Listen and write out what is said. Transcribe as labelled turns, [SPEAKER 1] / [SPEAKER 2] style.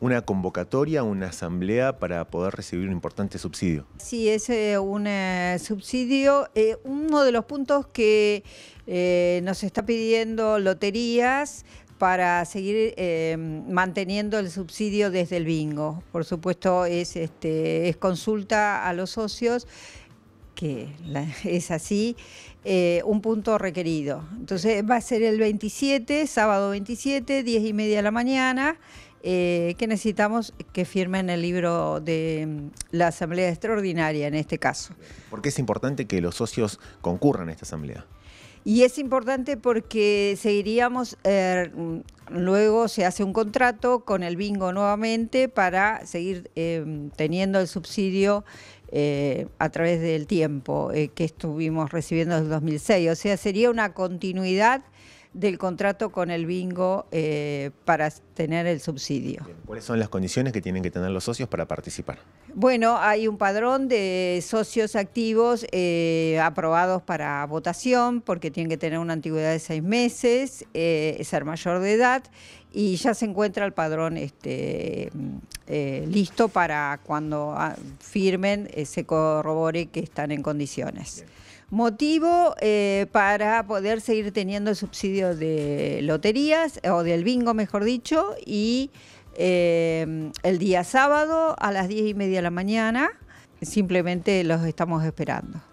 [SPEAKER 1] una convocatoria, una asamblea para poder recibir un importante subsidio.
[SPEAKER 2] Sí, es eh, un eh, subsidio. Eh, uno de los puntos que nos está pidiendo loterías para seguir manteniendo el subsidio desde el bingo. Por supuesto, es, este, es consulta a los socios, que es así, un punto requerido. Entonces va a ser el 27, sábado 27, 10 y media de la mañana. Eh, que necesitamos que firmen el libro de mm, la Asamblea Extraordinaria en este caso.
[SPEAKER 1] ¿Por qué es importante que los socios concurran a esta Asamblea?
[SPEAKER 2] Y es importante porque seguiríamos, eh, mm, luego se hace un contrato con el bingo nuevamente para seguir eh, mm, teniendo el subsidio a través del tiempo que estuvimos recibiendo desde 2006. O sea, sería una continuidad del contrato con el bingo eh, para tener el subsidio.
[SPEAKER 1] ¿Cuáles son las condiciones que tienen que tener los socios para participar?
[SPEAKER 2] Bueno, hay un padrón de socios activos eh, aprobados para votación, porque tienen que tener una antigüedad de seis meses, eh, ser mayor de edad y ya se encuentra el padrón este, mm, eh, listo para cuando ah, firmen eh, se corrobore que están en condiciones. Motivo eh, para poder seguir teniendo el subsidio de loterías o del bingo, mejor dicho, y em, el día sábado a las 10 y media de la mañana simplemente los estamos esperando.